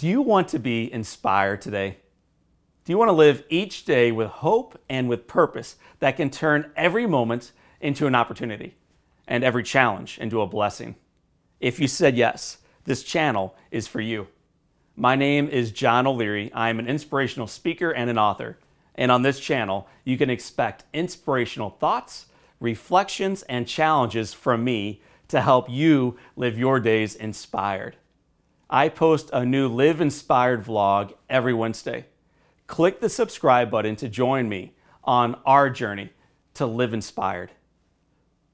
Do you want to be inspired today? Do you want to live each day with hope and with purpose that can turn every moment into an opportunity and every challenge into a blessing? If you said yes, this channel is for you. My name is John O'Leary. I am an inspirational speaker and an author. And on this channel, you can expect inspirational thoughts, reflections, and challenges from me to help you live your days inspired. I post a new Live Inspired vlog every Wednesday. Click the subscribe button to join me on our journey to live inspired.